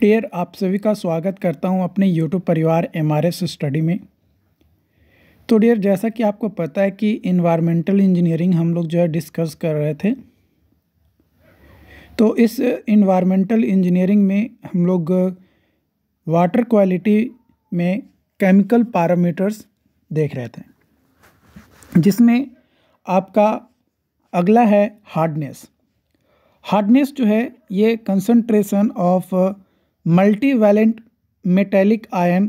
dear आप सभी का स्वागत करता हूं अपने यूट्यूब परिवार एम स्टडी में तो डियर जैसा कि आपको पता है कि इन्वायरमेंटल इंजीनियरिंग हम लोग जो है डिस्कस कर रहे थे तो इस इन्वायरमेंटल इंजीनियरिंग में हम लोग वाटर क्वालिटी में केमिकल पैरामीटर्स देख रहे थे जिसमें आपका अगला है हार्डनेस हार्डनेस जो है ये concentration of multivalent metallic ion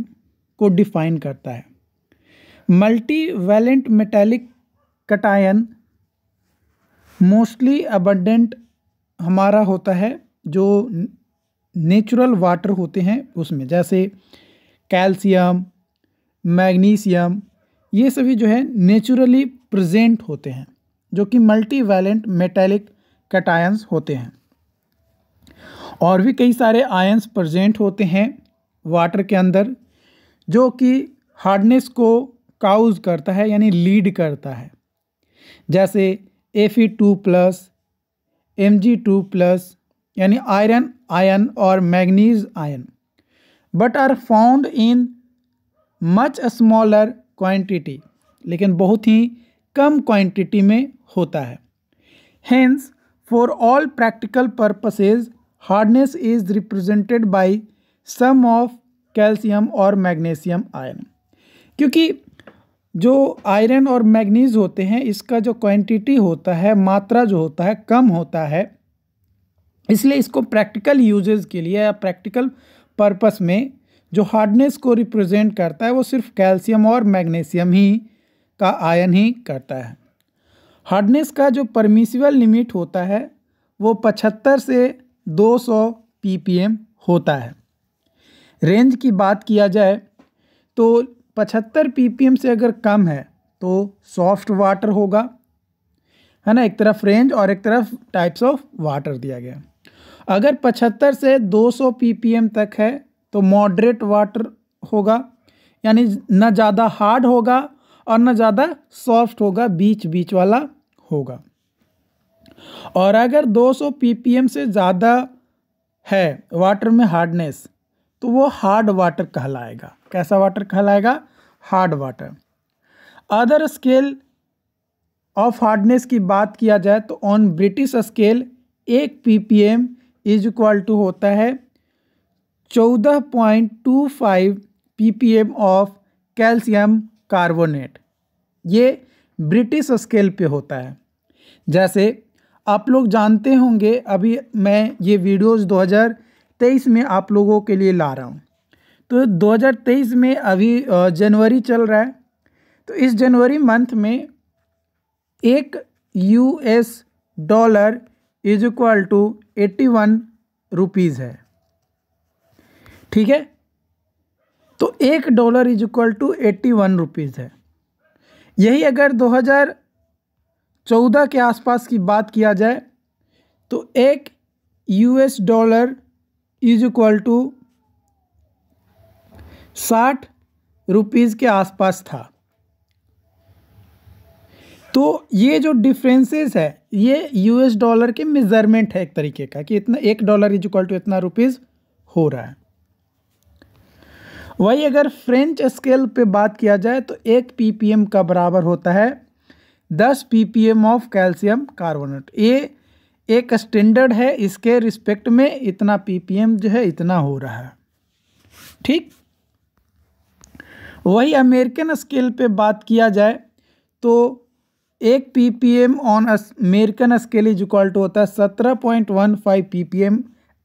को डिफाइन करता है multivalent metallic cation mostly abundant हमारा होता है जो नेचुरल वाटर होते हैं उसमें जैसे कैल्शियम मैग्नीशियम ये सभी जो है नेचुरली प्रेजेंट होते हैं जो कि मल्टीवैलेंट मेटेलिक कटायंस होते हैं और भी कई सारे आयंस प्रजेंट होते हैं वाटर के अंदर जो कि हार्डनेस को काउज करता है यानी लीड करता है जैसे F two plus M G two plus यानी आयरन आयन और manganese ion but are found in much smaller quantity लेकिन बहुत ही कम क्वांटिटी में होता है hence for all practical purposes hardness is represented by sum of calcium और मैग्नीशियम आयन क्योंकि जो आयरन और मैग्नीज होते हैं इसका जो क्वांटिटी होता है मात्रा जो होता है कम होता है इसलिए इसको प्रैक्टिकल यूजेस के लिए या प्रैक्टिकल पर्पस में जो हार्डनेस को रिप्रेजेंट करता है वो सिर्फ कैल्शियम और मैग्नीशियम ही का आयन ही करता है हार्डनेस का जो परमिसिबल लिमिट होता है वो पचहत्तर से 200 पीपीएम होता है रेंज की बात किया जाए तो 75 पीपीएम से अगर कम है तो सॉफ्ट वाटर होगा है ना एक तरफ रेंज और एक तरफ टाइप्स ऑफ वाटर दिया गया अगर 75 से 200 पीपीएम तक है तो मॉडरेट वाटर होगा यानी ना ज़्यादा हार्ड होगा और ना ज़्यादा सॉफ्ट होगा बीच बीच वाला होगा और अगर 200 ppm से ज़्यादा है वाटर में हार्डनेस तो वो हार्ड वाटर कहलाएगा कैसा वाटर कहलाएगा hard water other scale of hardness की बात किया जाए तो ऑन ब्रिटिश स्केल एक P P M is equal to होता है चौदह point two five P P M of calcium carbonate ये ब्रिटिश स्केल पे होता है जैसे आप लोग जानते होंगे अभी मैं ये वीडियोस 2023 में आप लोगों के लिए ला रहा हूँ तो 2023 में अभी जनवरी चल रहा है तो इस जनवरी मंथ में एक US dollar is equal to eighty one rupees है ठीक है तो एक dollar is equal to eighty one rupees है यही अगर दो हज़ार चौदह के आसपास की बात किया जाए तो एक US dollar is equal to साठ रुपीज़ के आसपास था तो ये जो डिफरेंसेस है ये यूएस डॉलर के मेज़रमेंट है एक तरीके का कि इतना एक डॉलर इज इक्वल टू इतना रुपीज़ हो रहा है वही अगर फ्रेंच स्केल पे बात किया जाए तो एक पीपीएम का बराबर होता है दस P P M of calcium carbonate ये एक स्टैंडर्ड है इसके रिस्पेक्ट में इतना पी पी एम जो है इतना हो रहा है ठीक वही अमेरिकन स्केल पे बात किया जाए तो एक P P M on American scale is equal to होता है सत्रह point one five P P M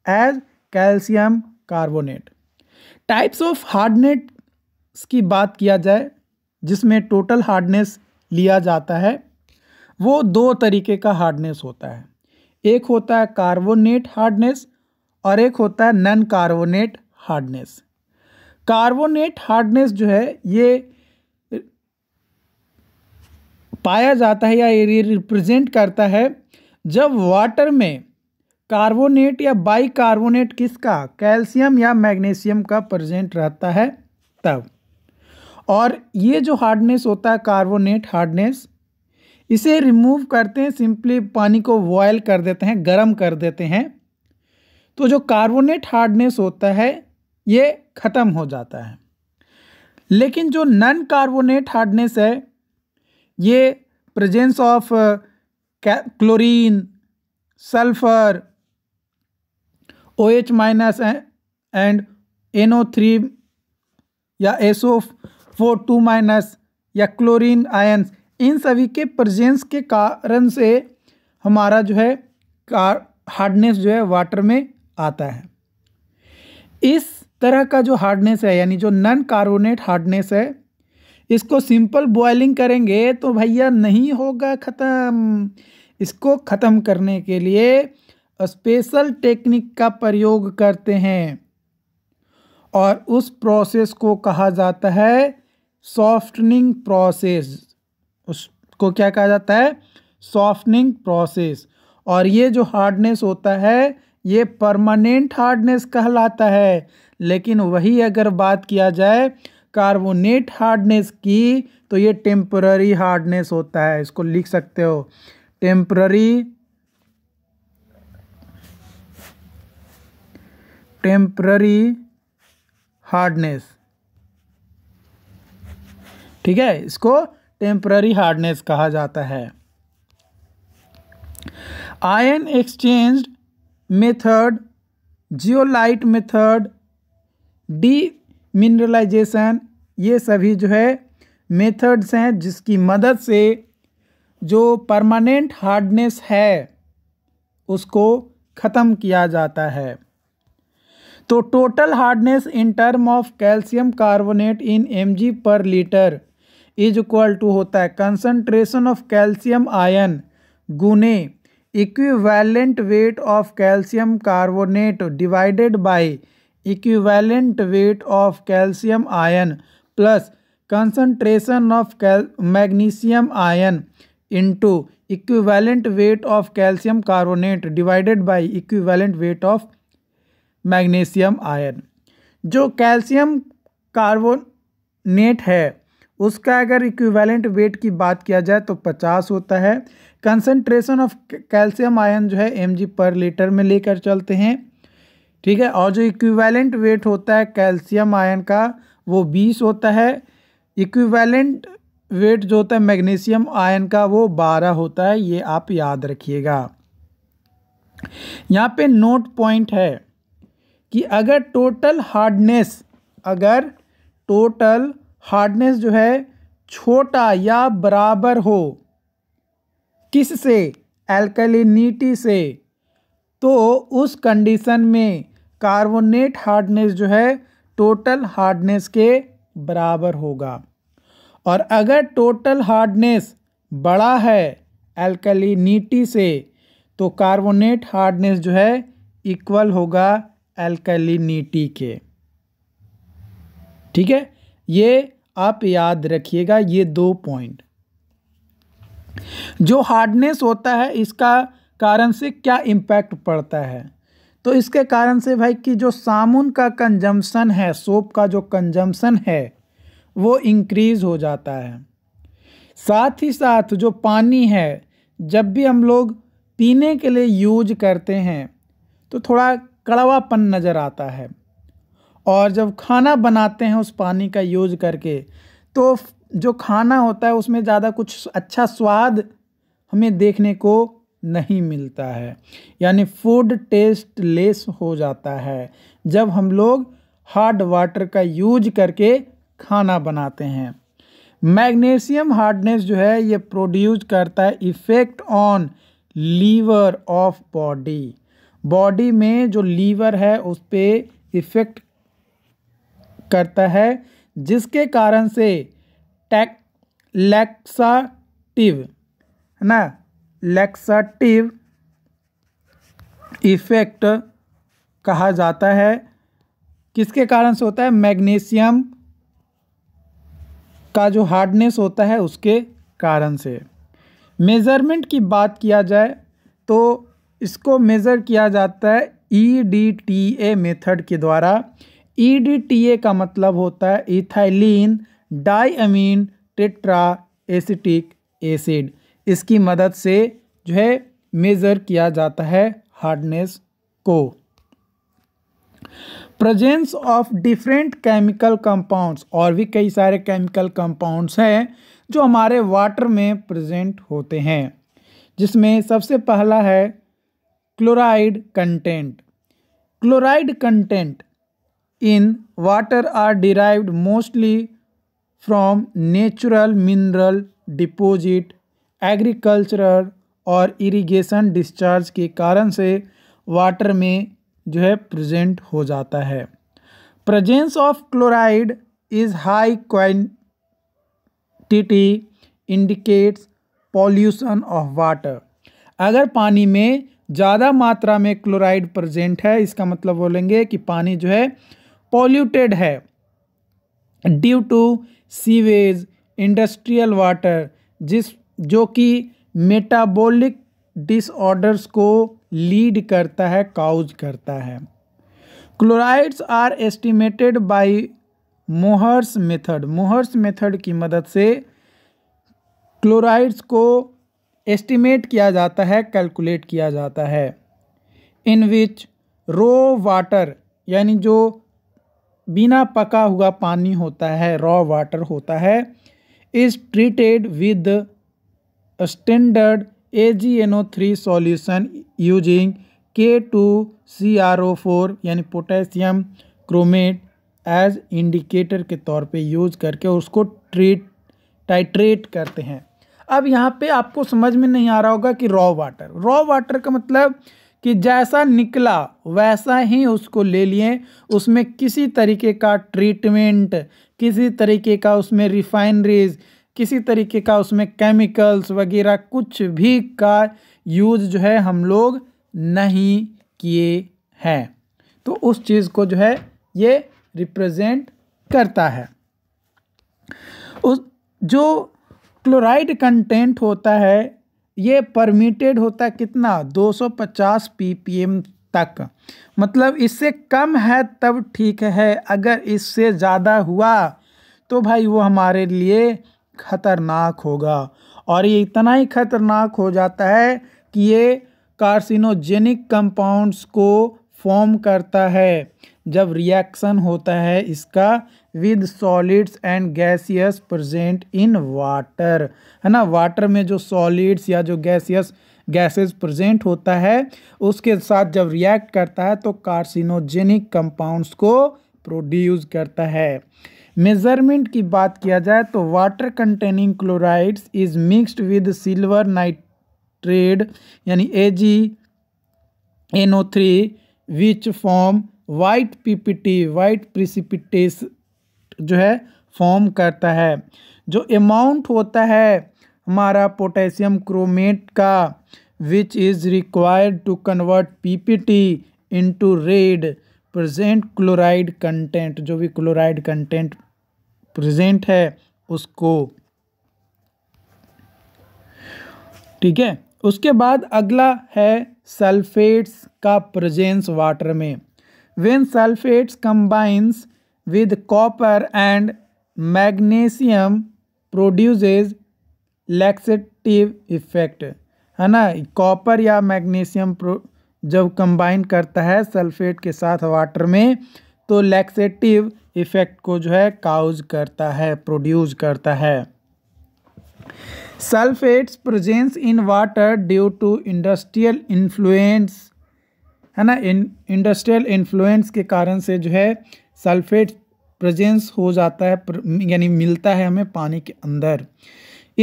as calcium carbonate types of hardness की बात किया जाए जिसमें टोटल हार्डनेस लिया जाता है वो दो तरीके का हार्डनेस होता है एक होता है कार्बोनेट हार्डनेस और एक होता है non carbonate hardness carbonate hardness जो है ये पाया जाता है या ये रिप्रेजेंट करता है जब वाटर में कार्बोनेट या बाई कार्बोनेट किसका कैल्शियम या मैग्नीशियम का प्रेजेंट रहता है तब और ये जो हार्डनेस होता है कार्बोनेट हार्डनेस इसे रिमूव करते हैं सिंपली पानी को बॉयल कर देते हैं गर्म कर देते हैं तो जो कार्बोनेट हार्डनेस होता है ये ख़त्म हो जाता है लेकिन जो नन कार्बोनेट हार्डनेस है ये presence of chlorine sulphur O H minus and N O three या एसो फोर टू माइनस या क्लोरीन आयन्स इन सभी के प्रजेंस के कारण से हमारा जो है हार्डनेस जो है वाटर में आता है इस तरह का जो हार्डनेस है यानी जो नन कार्बोनेट हार्डनेस है इसको सिंपल बॉयलिंग करेंगे तो भैया नहीं होगा ख़त्म इसको ख़त्म करने के लिए स्पेशल टेक्निक का प्रयोग करते हैं और उस प्रोसेस को कहा जाता है सॉफ्टनिंग प्रोसेस उसको क्या कहा जाता है सॉफ्टनिंग प्रोसेस और ये जो हार्डनेस होता है ये परमानेंट हार्डनेस कहलाता है लेकिन वही अगर बात किया जाए कार्बोनेट हार्डनेस की तो ये टेम्प्ररी हार्डनेस होता है इसको लिख सकते हो टेम्प्ररी टेम्प्ररी हार्डनेस ठीक है इसको टेम्प्ररी हार्डनेस कहा जाता है ion exchange method zeolite method demineralisation ये सभी जो है मेथड्स हैं जिसकी मदद से जो परमानेंट हार्डनेस है उसको ख़त्म किया जाता है तो total hardness in term of calcium carbonate in M per litre is equal to होता है कंसनट्रेशन ऑफ कैल्शियम आयन गुने equivalent weight of calcium carbonate divided by equivalent weight of calcium ion plus concentration of cal magnesium ion into equivalent weight of calcium carbonate divided by equivalent weight of magnesium ion जो calcium carbonate है उसका अगर equivalent weight की बात किया जाए तो 50 होता है कंसनट्रेशन ऑफ कैल्शियम आयन जो है एम पर लीटर में लेकर चलते हैं ठीक है और जो इक्विवेलेंट वेट होता है कैल्शियम आयन का वो 20 होता है इक्विवेलेंट वेट जो होता है मैग्नीशियम आयन का वो 12 होता है ये आप याद रखिएगा यहाँ पे नोट पॉइंट है कि अगर टोटल हार्डनेस अगर टोटल हार्डनेस जो है छोटा या बराबर हो किस से एल्कलिनिटी से तो उस कंडीशन में कार्बोनेट हार्डनेस जो है टोटल हार्डनेस के बराबर होगा और अगर टोटल हार्डनेस बड़ा है एल्कलिनिटी से तो कार्बोनेट हार्डनेस जो है इक्वल होगा एल्कलिनिटी के ठीक है ये आप याद रखिएगा ये दो पॉइंट जो हार्डनेस होता है इसका कारण से क्या इम्पैक्ट पड़ता है तो इसके कारण से भाई कि जो साबुन का कंजम्पशन है सोप का जो कंजम्पशन है वो इंक्रीज़ हो जाता है साथ ही साथ जो पानी है जब भी हम लोग पीने के लिए यूज करते हैं तो थोड़ा कड़वापन नज़र आता है और जब खाना बनाते हैं उस पानी का यूज करके तो जो खाना होता है उसमें ज़्यादा कुछ अच्छा स्वाद हमें देखने को नहीं मिलता है यानी फूड टेस्ट लेस हो जाता है जब हम लोग हार्ड वाटर का यूज करके खाना बनाते हैं मैग्नीशियम हार्डनेस जो है ये प्रोड्यूस करता है effect on liver of body body में जो लीवर है उस पर इफ़ेक्ट करता है जिसके कारण से टैक है ना लेक्साटिव इफेक्ट कहा जाता है किसके कारण से होता है मैग्नीशियम का जो हार्डनेस होता है उसके कारण से मेज़रमेंट की बात किया जाए तो इसको मेज़र किया जाता है E D T A method के द्वारा ई e का मतलब होता है ethylene diamine tetra acetic acid इसकी मदद से जो है मेज़र किया जाता है हार्डनेस को presence of different chemical compounds और भी कई सारे केमिकल कंपाउंड्स हैं जो हमारे वाटर में प्रजेंट होते हैं जिसमें सबसे पहला है chloride content chloride content in water are derived mostly from natural mineral deposit agricultural और इरिगेशन डिस्चार्ज के कारण से वाटर में जो है प्रेजेंट हो जाता है presence of chloride is high quantity indicates pollution of water अगर पानी में ज़्यादा मात्रा में क्लोराइड प्रेजेंट है इसका मतलब बोलेंगे कि पानी जो है पॉल्यूटेड है due to sewage industrial water जिस जो कि मेटाबॉलिक डिसऑर्डर्स को लीड करता है काउज करता है chlorides are estimated by Mohr's method Mohr's method की मदद से क्लोराइड्स को एस्टिमेट किया जाता है कैलकुलेट किया जाता है इन विच रो वाटर यानी जो बिना पका हुआ पानी होता है रॉ वाटर होता है is treated with standard A G N O three solution using K two C R O four यानी पोटेशियम क्रोमेट एज इंडिकेटर के तौर पे यूज करके उसको ट्रीट टाइट्रेट करते हैं अब यहाँ पे आपको समझ में नहीं आ रहा होगा कि रॉ वाटर रॉ वाटर का मतलब कि जैसा निकला वैसा ही उसको ले लिए उसमें किसी तरीके का ट्रीटमेंट किसी तरीके का उसमें रिफाइनरीज किसी तरीके का उसमें केमिकल्स वगैरह कुछ भी का यूज जो है हम लोग नहीं किए हैं तो उस चीज़ को जो है ये रिप्रेजेंट करता है उस जो क्लोराइड कंटेंट होता है ये परमिटेड होता है कितना 250 ppm तक मतलब इससे कम है तब ठीक है अगर इससे ज़्यादा हुआ तो भाई वो हमारे लिए खतरनाक होगा और ये इतना ही खतरनाक हो जाता है कि ये कार्सिनोजेनिक कंपाउंड्स को फॉर्म करता है जब रिएक्शन होता है इसका with solids and gaseous present in water है ना वाटर में जो सॉलिड्स या जो गैसियस गैसेस प्रजेंट होता है उसके साथ जब रिएक्ट करता है तो कार्सिनोजेनिक कंपाउंड्स को प्रोड्यूस करता है मेजरमेंट की बात किया जाए तो water containing chlorides is mixed with silver nitrate यानी A G N O three which form white PPT white precipitates जो है फॉर्म करता है जो अमाउंट होता है हमारा पोटेशियम क्रोमेट का which is required to convert PPT into red present chloride content जो भी क्लोराइड कंटेंट प्रेजेंट है उसको ठीक है उसके बाद अगला है सल्फेट्स का प्रेजेंस वाटर में when sulphates combines with copper and magnesium produces laxative effect है ना कॉपर या मैग्नीशियम जब कंबाइन करता है सल्फेट के साथ वाटर में तो लैक्सेटिव इफेक्ट को जो है काउज करता है प्रोड्यूस करता है sulphates presence in water due to industrial influence है ना इंडस्ट्रियल इन्फ्लुएंस के कारण से जो है सल्फेट प्रजेंस हो जाता है यानी मिलता है हमें पानी के अंदर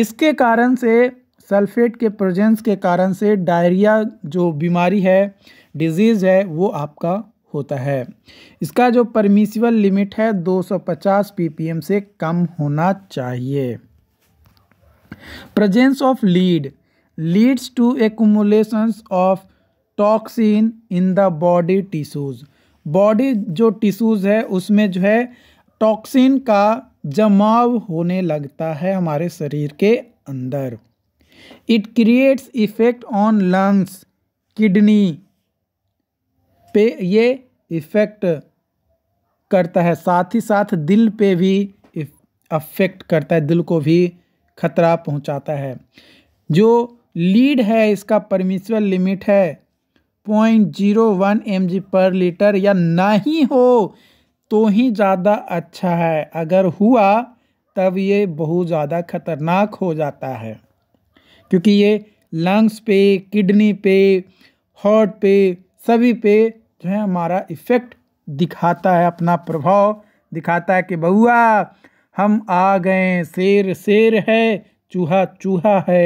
इसके कारण से सल्फेट के प्रजेंस के कारण से डायरिया जो बीमारी है डिजीज़ है वो आपका होता है इसका जो परमिशिबल लिमिट है 250 ppm से कम होना चाहिए presence of lead leads to accumulations of toxin in the body tissues body जो टिश्यूज़ है उसमें जो है टॉक्सिन का जमाव होने लगता है हमारे शरीर के अंदर it creates effect on lungs kidney पे ये इफेक्ट करता है साथ ही साथ दिल पे भी अफेक्ट करता है दिल को भी खतरा पहुंचाता है जो लीड है इसका परमिशन लिमिट है point zero one M G per litre या नहीं हो तो ही ज़्यादा अच्छा है अगर हुआ तब ये बहुत ज़्यादा खतरनाक हो जाता है क्योंकि ये लंग्स पे किडनी पे हार्ट पे सभी पे जो है हमारा इफ़ेक्ट दिखाता है अपना प्रभाव दिखाता है कि बउआ हम आ गए शेर शेर है चूहा चूहा है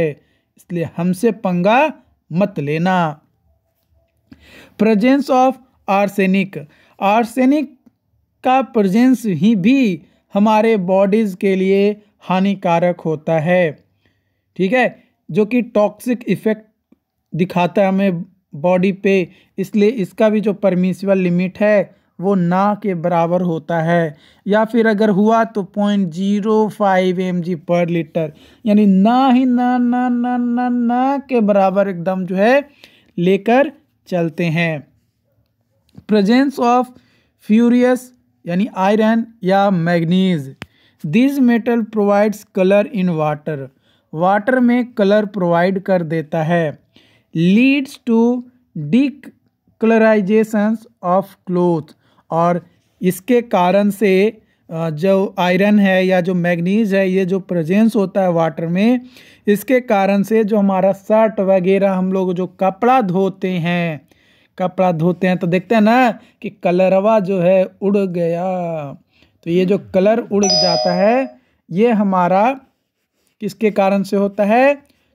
इसलिए हमसे पंगा मत लेना प्रेजेंस ऑफ आर्सेनिक आर्सेनिक का प्रेजेंस ही भी हमारे बॉडीज़ के लिए हानिकारक होता है ठीक है जो कि टॉक्सिक इफेक्ट दिखाता है हमें बॉडी पे इसलिए इसका भी जो परमिसिबल लिमिट है वो ना के बराबर होता है या फिर अगर हुआ तो point zero five M G per litre यानी ना ही ना ना ना ना ना के बराबर एकदम जो है लेकर चलते हैं प्रजेंस ऑफ फ्यूरियस यानी आयरन या manganese this metal provides colour in water water में कलर प्रोवाइड कर देता है leads to discolourations of cloth और इसके कारण से जो आयरन है या जो मैग्नीज है ये जो प्रजेंस होता है वाटर में इसके कारण से जो हमारा शर्ट वगैरह हम लोग जो कपड़ा धोते हैं कपड़ा धोते हैं तो देखते हैं ना कि कलरवा जो है उड़ गया तो ये जो कलर उड़ जाता है ये हमारा किसके कारण से होता है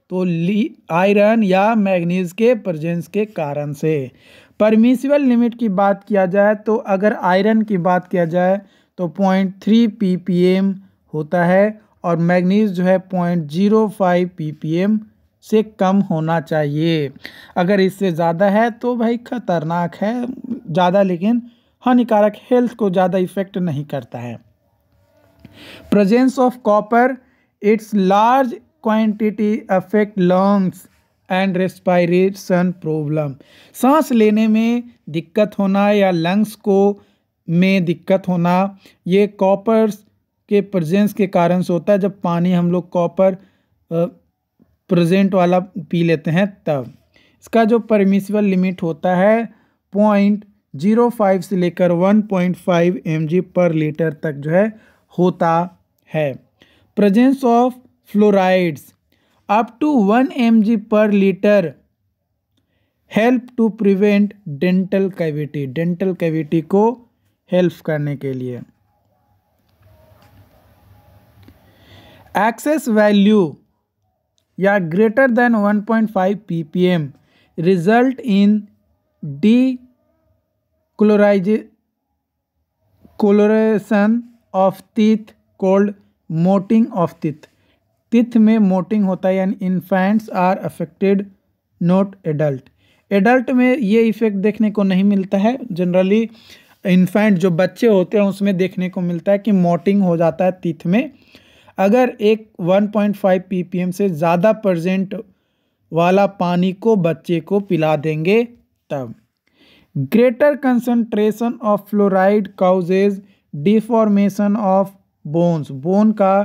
तो ली आयरन या मैग्नीज के प्रजेंस के कारण से परमिशिबल लिमिट की बात किया जाए तो अगर आयरन की बात किया जाए तो point three P P M होता है और मैग्नीज जो है point zero five P P M से कम होना चाहिए अगर इससे ज़्यादा है तो भाई खतरनाक है ज़्यादा लेकिन हानिकारक हेल्थ को ज़्यादा इफ़ेक्ट नहीं करता है presence of copper its large quantity affect lungs and respiration problem सांस लेने में दिक्कत होना या लंग्स को में दिक्कत होना ये कॉपर्स के प्रजेंस के कारण से होता है जब पानी हम लोग कॉपर प्रजेंट वाला पी लेते हैं तब इसका जो परमिशिबल लिमिट होता है पॉइंट जीरो फाइव से लेकर one point five M G per litre तक जो है होता है presence of fluorides up to one M G per litre help to prevent dental cavity dental cavity को हेल्प करने के लिए excess value or greater than 1.5 ppm in in decoloration of teeth called mottling of teeth teeth में mottling होता है यानी infants are affected not adult adult में ये इफेक्ट देखने को नहीं मिलता है जनरली इन्फेंट जो बच्चे होते हैं उसमें देखने को मिलता है कि मोटिंग हो जाता है तीथ में अगर एक 1.5 पीपीएम से ज़्यादा परसेंट वाला पानी को बच्चे को पिला देंगे तब greater concentration of fluoride causes deformation of bones bone का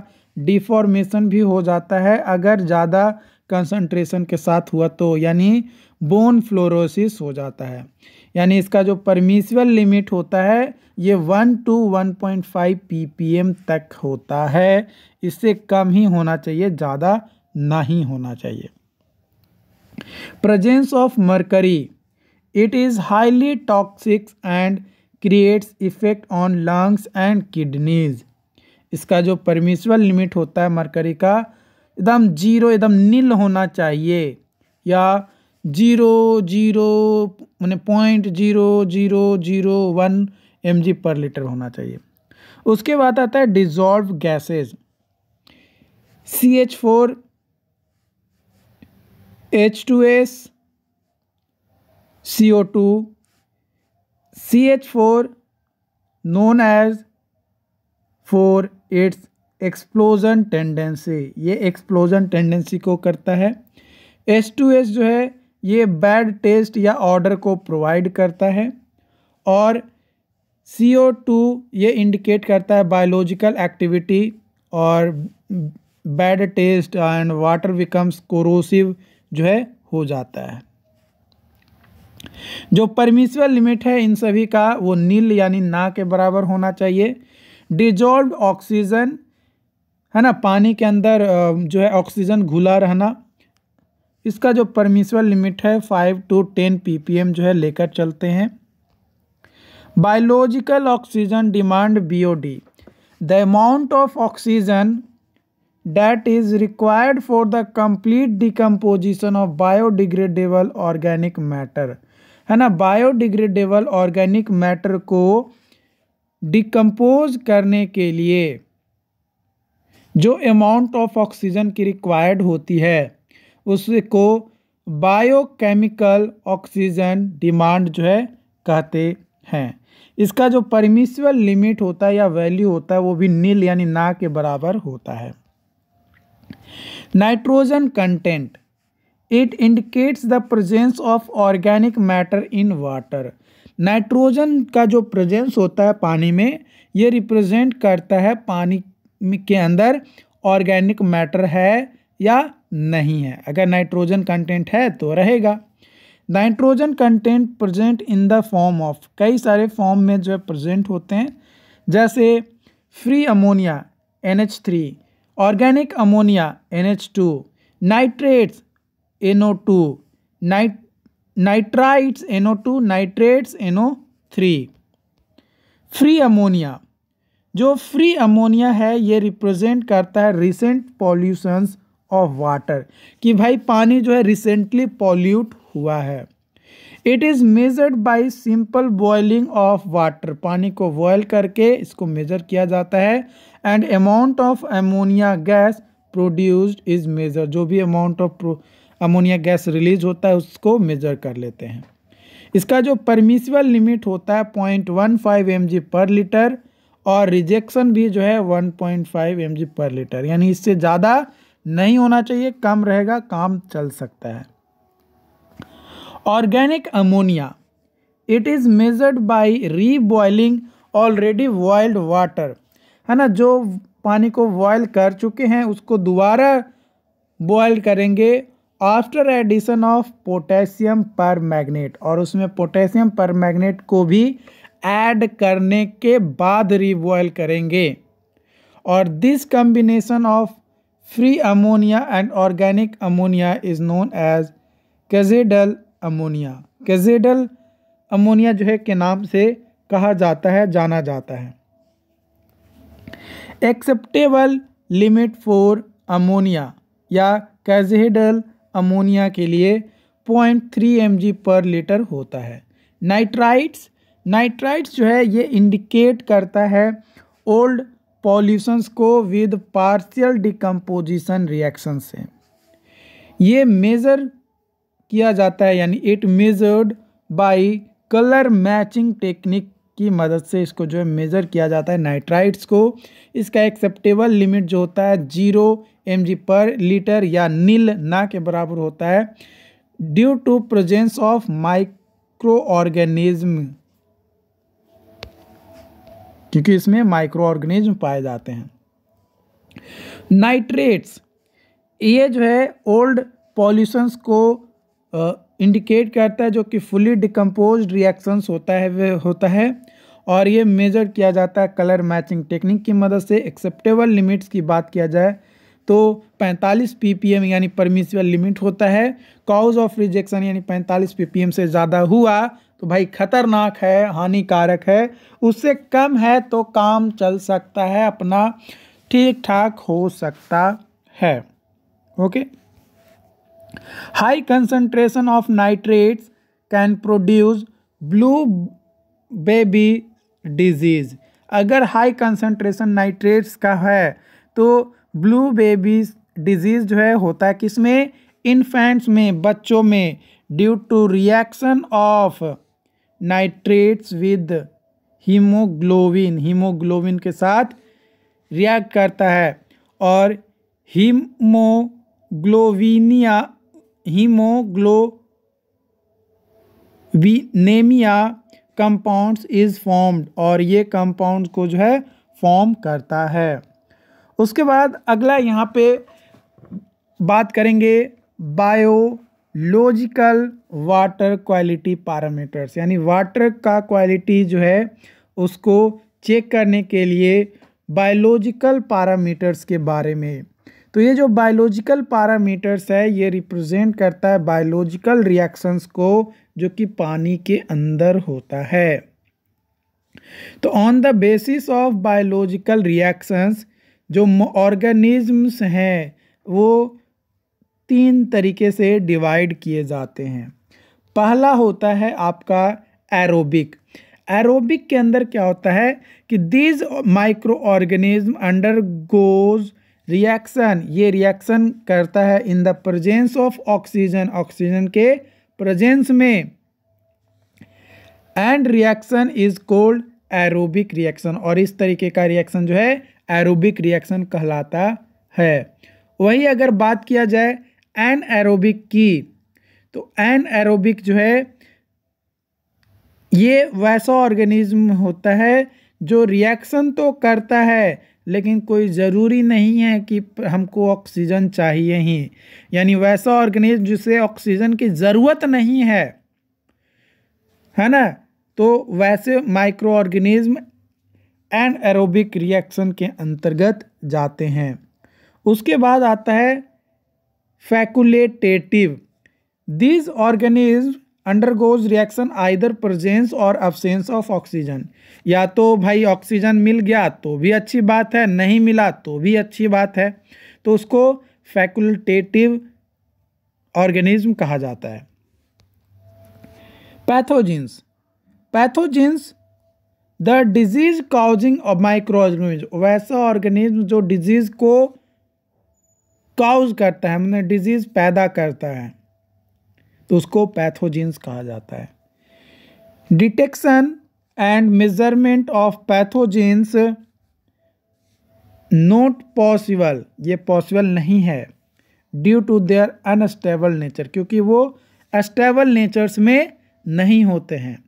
डिफॉर्मेशन भी हो जाता है अगर ज़्यादा कंसनट्रेशन के साथ हुआ तो यानी बोन फ्लोरोसिस हो जाता है यानी इसका जो परमिशल लिमिट होता है ये one two one point five P P M तक होता है इससे कम ही होना चाहिए ज़्यादा नहीं होना चाहिए presence of mercury it is highly toxics and creates effect on lungs and kidneys इसका जो परमिशल लिमिट होता है मरकरी का एकदम जीरो एकदम नील होना चाहिए या जीरो जीरो मैंने point zero zero zero one M per litre होना चाहिए उसके बाद आता है dissolve gases C H four H two S C O two C H four known as four its explosion tendency ये एक्सप्लोजन टेंडेंसी को करता है एस टू एस जो है ये बैड टेस्ट या ऑर्डर को प्रोवाइड करता है और सी ओ टू ये इंडिकेट करता है बायोलॉजिकल एक्टिविटी और bad taste and water becomes corrosive जो है हो जाता है जो परमिशल लिमिट है इन सभी का वो नील यानी ना के बराबर होना चाहिए डिजॉल्व ऑक्सीजन है ना पानी के अंदर जो है ऑक्सीजन घुला रहना इसका जो परमिशन लिमिट है फाइव टू टेन पी जो है लेकर चलते हैं biological oxygen demand BOD the amount of oxygen that is required for the complete decomposition of biodegradable organic matter है ना बायोडिग्रेडेबल ऑर्गेनिक मैटर को डिकम्पोज करने के लिए जो अमाउंट ऑफ ऑक्सीजन की रिक्वायर्ड होती है उसको बायोकेमिकल ऑक्सीजन डिमांड जो है कहते हैं इसका जो परमिशल लिमिट होता है या वैल्यू होता है वो भी नील यानी ना के बराबर होता है nitrogen content it indicates the presence of organic matter in water nitrogen का जो प्रेजेंस होता है पानी में ये रिप्रेजेंट करता है पानी के अंदर ऑर्गेनिक मैटर है या नहीं है अगर नाइट्रोजन कंटेंट है तो रहेगा nitrogen content present in the form of कई सारे फॉर्म में जो है प्रजेंट होते हैं जैसे free ammonia N H three organic ammonia N H two nitrates N O two nit nitrites N O two nitrates N O three free ammonia जो free ammonia है ये रिप्रेजेंट करता है रिसेंट पॉल्यूशंस ऑफ वाटर कि भाई पानी जो है रिसेंटली पॉल्यूट हुआ है it is measured by simple boiling of water पानी को बॉयल करके इसको मेजर किया जाता है and amount of ammonia gas produced is measure जो भी amount of ammonia gas release होता है उसको मेजर कर लेते हैं इसका जो परमिसिबल लिमिट होता है point one five M G per litre और रिजेक्शन भी जो है one point five M G per litre यानी इससे ज़्यादा नहीं होना चाहिए कम रहेगा काम चल सकता है organic ammonia it is measured by boiling already boiled water है ना जो पानी को बॉयल कर चुके हैं उसको दोबारा बॉयल करेंगे after addition of potassium permanganate और उसमें पोटेशियम पर मैगनेट को भी ऐड करने के बाद रीबॉयल करेंगे और this combination of free ammonia and organic ammonia is known as Kjeldahl ammonia Kjeldahl ammonia जो है के नाम से कहा जाता है जाना जाता है एक्सेप्टेबल लिमिट फॉर अमोनिया या कैजेडल अमोनिया के लिए 0.3 mg पर लीटर होता है नाइट्राइट्स नाइट्राइट्स जो है ये इंडिकेट करता है ओल्ड पॉल्यूशंस को विद पार्शियल डिकम्पोजिशन रिएक्शन से ये मेज़र किया जाता है यानी it measured by colour matching technique की मदद से इसको जो है मेज़र किया जाता है नाइट्राइड्स को इसका एक्सेप्टेबल लिमिट जो होता है जीरो एम पर लीटर या नील ना के बराबर होता है due to presence of micro organism क्योंकि इसमें माइक्रो ऑर्गेनिज्म पाए जाते हैं नाइट्रेट्स ये जो है ओल्ड पॉल्यूशंस को इंडिकेट करता है जो कि फुली डिकम्पोज रिएक्शंस होता है वे होता है और ये मेजर किया जाता है कलर मैचिंग टेक्निक की मदद से एक्सेप्टेबल लिमिट्स की बात किया जाए तो 45 ppm यानी परमिशल लिमिट होता है काउज ऑफ रिजेक्शन यानी 45 ppm से ज़्यादा हुआ तो भाई खतरनाक है हानिकारक है उससे कम है तो काम चल सकता है अपना ठीक ठाक हो सकता है okay high concentration of nitrates can produce blue baby disease अगर हाई कंसंट्रेशन नाइट्रेट्स का है तो ब्लू बेबी डिजीज़ जो है होता है किसमें इन्फेंट्स में बच्चों में due to reaction of nitrates with haemoglobin haemoglobin के साथ रिएक्ट करता है और haemoglobinia haemoglobinaemia compounds is formed और ये कंपाउंड्स को जो है फॉर्म करता है उसके बाद अगला यहाँ पे बात करेंगे biological water quality parameters यानी वाटर का क्वालिटी जो है उसको चेक करने के लिए बायोलॉजिकल पैरामीटर्स के बारे में तो ये जो बायोलॉजिकल पैरामीटर्स है ये रिप्रेजेंट करता है बायोलॉजिकल रिएक्शंस को जो कि पानी के अंदर होता है तो on the basis of biological reactions जो ऑर्गेनिजम्स हैं वो तीन तरीके से डिवाइड किए जाते हैं पहला होता है आपका एरोबिक एरोबिक के अंदर क्या होता है कि these micro organism undergoes reaction ये रिएक्शन करता है in the presence of oxygen oxygen के प्रजेंस में and reaction is called aerobic reaction और इस तरीके का रिएक्शन जो है एरोबिक रिएक्शन कहलाता है वही अगर बात किया जाए एन एरोबिक की तो एन एरोबिक जो है ये वैसा ऑर्गेनिज्म होता है जो रिएक्शन तो करता है लेकिन कोई ज़रूरी नहीं है कि हमको ऑक्सीजन चाहिए ही यानी वैसा ऑर्गेनिज्म जिसे ऑक्सीजन की ज़रूरत नहीं है है ना तो वैसे micro organism anaerobic reaction के अंतर्गत जाते हैं उसके बाद आता है facultative this organism undergoes reaction either presence और अबसेंस ऑफ ऑक्सीजन या तो भाई ऑक्सीजन मिल गया तो भी अच्छी बात है नहीं मिला तो भी अच्छी बात है तो उसको फैकुलटेटिव ऑर्गेनिज्म कहा जाता है pathogens pathogens the disease causing micro organism वैसा ऑर्गेनिज्म जो डिजीज़ को काउज करता है मतलब डिजीज़ पैदा करता है तो उसको पैथोजिन्स कहा जाता है detection and measurement of pathogens not possible ये पॉसिबल नहीं है due to their unstable nature क्योंकि वो अस्टेबल नेचर्स में नहीं होते हैं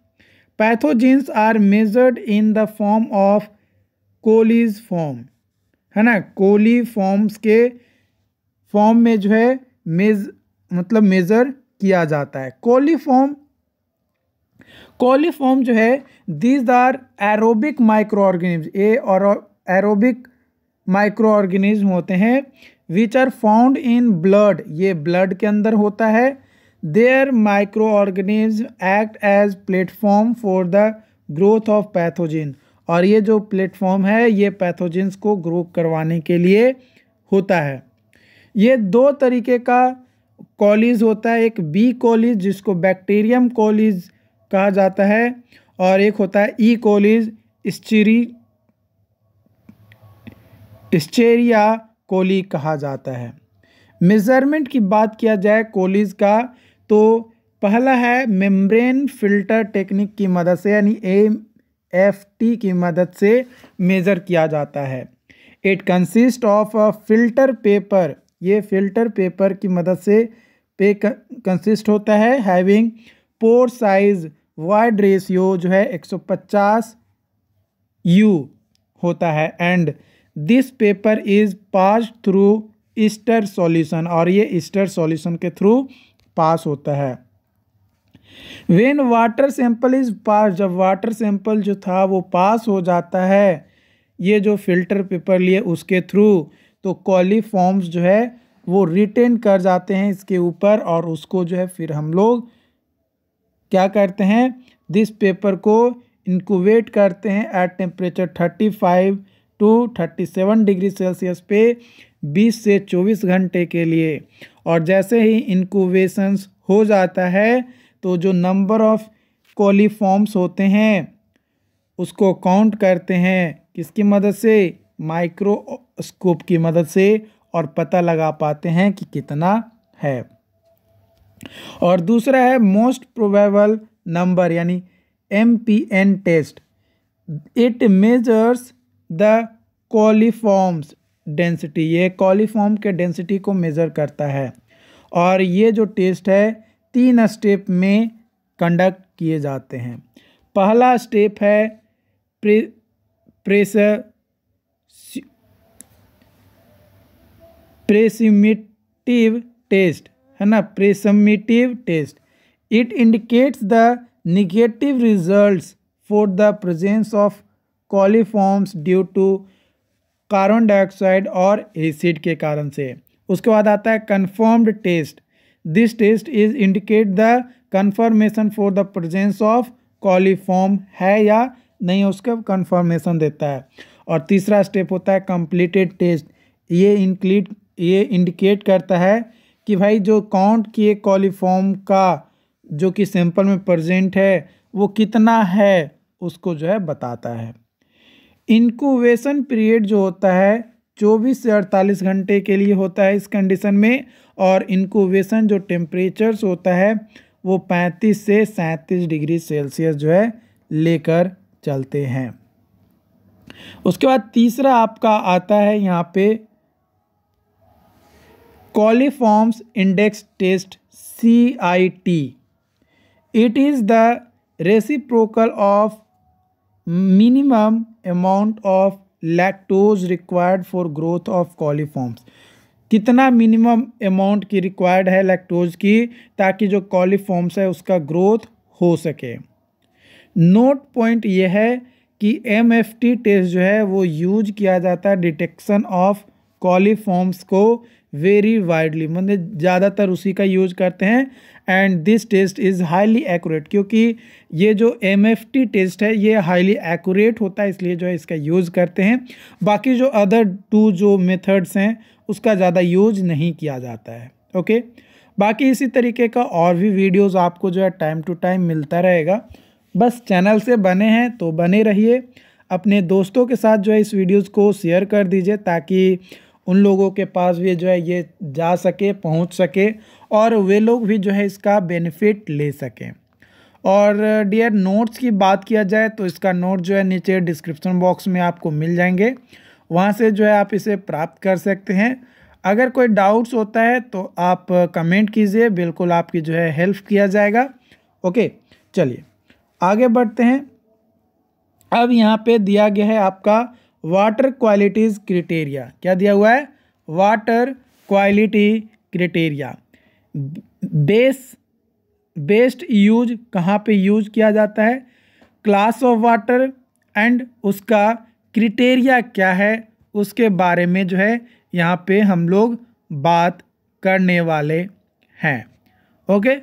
pathogens are measured in the form of colis form है ना कोली फॉर्म्स के फॉर्म में जो है मेज मतलब मेज़र किया जाता है कोलीफॉर्म कोलीफॉर्म जो है these are aerobic micro organism A और एरोबिक माइक्रो ऑर्गेनिज्म होते हैं which are found in blood ये ब्लड के अंदर होता है their micro organism act as platform for the growth of pathogen और ये जो प्लेटफॉर्म है ये पैथोजिन्स को ग्रो करवाने के लिए होता है ये दो तरीके का कॉलीज होता है एक बी कॉलीज जिसको बैक्टीरियम कॉलीज कहा जाता है और एक होता है ई कॉलीज स्चीरी स्चेरिया कोली कहा जाता है मेज़रमेंट की बात किया जाए कोलीज का तो पहला है मेम्ब्रेन फिल्टर टेक्निक की मदद से यानी एम एफ टी की मदद से मेज़र किया जाता है it consist of a filter paper ये फिल्टर पेपर की मदद से पे कंसिस्ट होता है having pore size wide ratio जो है 150 यू होता है and this paper is pass through ester solution और ये ईस्टर सॉल्यूशन के थ्रू पास होता है when water sample is pass जब वाटर सैंपल जो था वो पास हो जाता है ये जो फिल्टर पेपर लिए उसके थ्रू तो कॉलीफॉर्म्स जो है वो रिटेन कर जाते हैं इसके ऊपर और उसको जो है फिर हम लोग क्या करते हैं दिस पेपर को इनकोवेट करते हैं at temperature thirty five to thirty seven degree celsius पे बीस से चौबीस घंटे के लिए और जैसे ही इनकोवेशंस हो जाता है तो जो नंबर ऑफ कॉलीफॉर्म्स होते हैं उसको काउंट करते हैं किसकी मदद से माइक्रोस्कोप की मदद से और पता लगा पाते हैं कि कितना है और दूसरा है मोस्ट प्रोबेबल नंबर यानी M P N test it measures the coliforms density ये कॉलीफॉर्म के डेंसिटी को मेज़र करता है और ये जो टेस्ट है तीन स्टेप में कंडक्ट किए जाते हैं पहला स्टेप है प्रेशर प्रेसिमिटिव टेस्ट है ना presumptive test it indicates the negative results for the presence of coliforms due to carbon dioxide और एसिड के कारण से उसके बाद आता है confirmed test this test is indicate the confirmation for the presence of coliform है या नहीं उसका कन्फर्मेशन देता है और तीसरा स्टेप होता है कंप्लीटेड टेस्ट ये इंक्लीड ये इंडिकेट करता है कि भाई जो काउंट किए कॉलीफॉर्म का जो कि सैंपल में प्रजेंट है वो कितना है उसको जो है बताता है इनकोवेशन पीरियड जो होता है चौबीस से अड़तालीस घंटे के लिए होता है इस कंडीशन में और इनकोवेशन जो टेम्परेचर्स होता है वो पैंतीस से सैंतीस डिग्री सेल्सियस जो है लेकर चलते हैं उसके बाद तीसरा आपका आता है यहाँ पे index test C I T it is the reciprocal of minimum amount of lactose required for growth of coliforms कितना मिनिमम अमाउंट की रिक्वायर्ड है लैक्टोज की ताकि जो कॉलीफॉर्म्स है उसका ग्रोथ हो सके नोट पॉइंट यह है कि एम टेस्ट जो है वो यूज किया जाता है डिटेक्शन ऑफ कॉलीफॉर्म्स को वेरी वाइडली मतलब ज़्यादातर उसी का यूज करते हैं and this test is highly accurate क्योंकि ये जो एम एफ टी टेस्ट है ये हाईली एक्यूरेट होता है इसलिए जो है इसका यूज़ करते हैं बाकी जो अदर टू जो मेथड्स हैं उसका ज़्यादा यूज नहीं किया जाता है ओके बाकी इसी तरीके का और भी वीडियोस आपको जो है टाइम टू टाइम मिलता रहेगा बस चैनल से बने हैं तो बने रहिए अपने दोस्तों के साथ जो है इस वीडियोस को शेयर कर दीजिए ताकि उन लोगों के पास भी जो है ये जा सके पहुंच सके और वे लोग भी जो है इसका बेनिफिट ले सकें और डियर नोट्स की बात किया जाए तो इसका नोट जो है नीचे डिस्क्रिप्शन बॉक्स में आपको मिल जाएंगे वहाँ से जो है आप इसे प्राप्त कर सकते हैं अगर कोई डाउट्स होता है तो आप कमेंट कीजिए बिल्कुल आपकी जो है हेल्प किया जाएगा ओके चलिए आगे बढ़ते हैं अब यहाँ पे दिया गया है आपका वाटर क्वालिटीज़ क्रिटेरिया क्या दिया हुआ है water quality criteria base best use कहाँ पे यूज किया जाता है क्लास ऑफ वाटर एंड उसका क्रिटेरिया क्या है उसके बारे में जो है यहाँ पे हम लोग बात करने वाले हैं ओके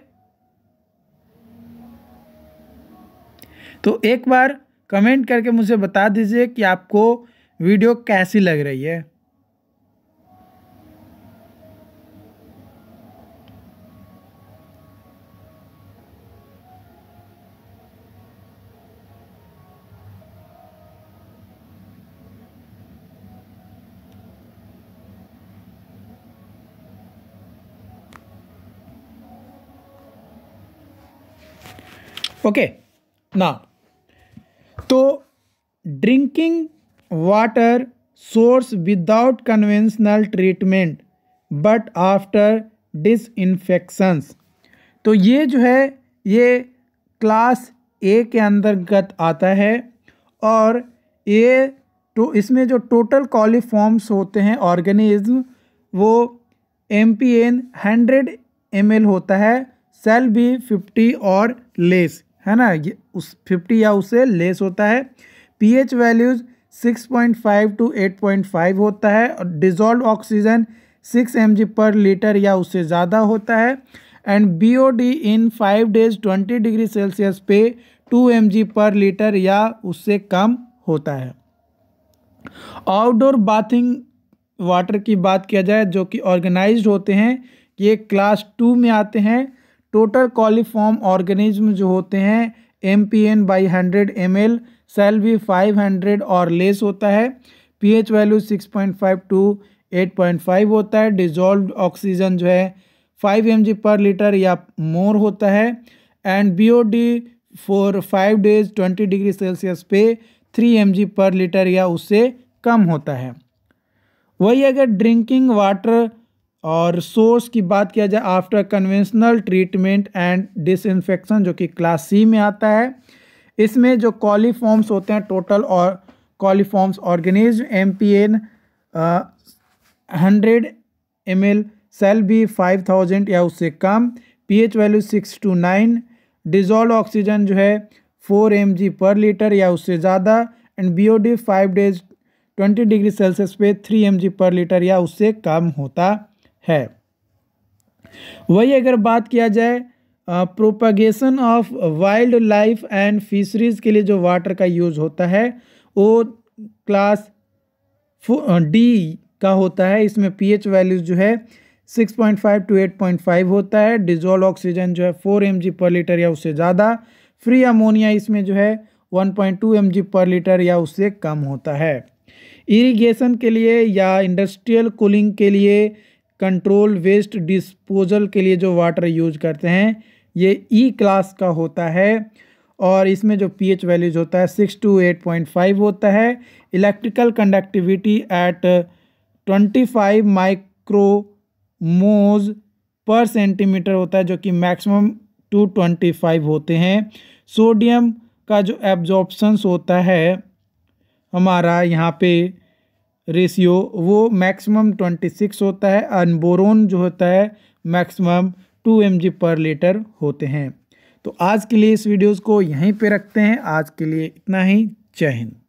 तो एक बार कमेंट करके मुझे बता दीजिए कि आपको वीडियो कैसी लग रही है ओके okay, ना तो drinking water source without conventional treatment but after disinfections तो ये जो है ये क्लास ए के अंतर्गत आता है और ये तो इसमें जो टोटल कॉलीफॉर्म्स होते हैं ऑर्गेनिज्म वो M P N hundred M L होता है सेल भी फिफ्टी और लेस है ना ये उस फिफ्टी या उससे लेस होता है पीएच वैल्यूज़ 6.5 टू 8.5 होता है और dissolve oxygen 6 M per litre या उससे ज़्यादा होता है and B O D in five days 20 degree celsius पे 2 एम पर लीटर या उससे कम होता है आउटडोर बाथिंग वाटर की बात किया जाए जो कि ऑर्गेनाइज्ड होते हैं ये क्लास टू में आते हैं टोटल कॉलीफॉर्म ऑर्गेनिज्म जो होते हैं M P N by hundred M L shall be 500 और लेस होता है पीएच वैल्यू 6.5 टू 8.5 होता है डिजोल्व ऑक्सीजन जो है 5 एम पर लीटर या मोर होता है and B O D for five days 20 degree celsius पे 3 एम पर लीटर या उससे कम होता है वही अगर ड्रिंकिंग वाटर और सोर्स की बात किया जाए after conventional treatment and disinfection जो कि क्लास सी में आता है इसमें जो कॉलीफॉर्म्स होते हैं टोटल और coliforms organisms M P N hundred M L shall be five thousand या उससे कम P H value six to nine dissolve oxygen जो है four M G per litre या उससे ज़्यादा and B O D five days twenty degree celsius पे three M G per litre या उससे कम होता है वही अगर बात किया जाए propagation of wild life and fisheries के लिए जो वाटर का यूज होता है वो क्लास डी का होता है इसमें पीएच वैल्यूज जो है 6.5 टू 8.5 होता है डिजोल्व ऑक्सीजन जो है 4 एम पर लीटर या उससे ज़्यादा फ्री अमोनिया इसमें जो है 1.2 एम पर लीटर या उससे कम होता है इरिगेशन के लिए या इंडस्ट्रियल कूलिंग के लिए कंट्रोल वेस्ट डिस्पोजल के लिए जो वाटर यूज करते हैं ये ई e क्लास का होता है और इसमें जो पीएच वैल्यूज होता है six to eight point five होता है electrical conductivity at twenty five micromhos per centimetre होता है जो कि मैक्सिमम टू ट्वेंटी फाइव होते हैं सोडियम का जो एब्जॉर्बसन्स होता है हमारा यहाँ पे रेशियो वो मैक्सिमम ट्वेंटी सिक्स होता है अनबोरोन जो होता है maximum two M per litre होते हैं तो आज के लिए इस वीडियोज़ को यहीं पे रखते हैं आज के लिए इतना ही जय हिंद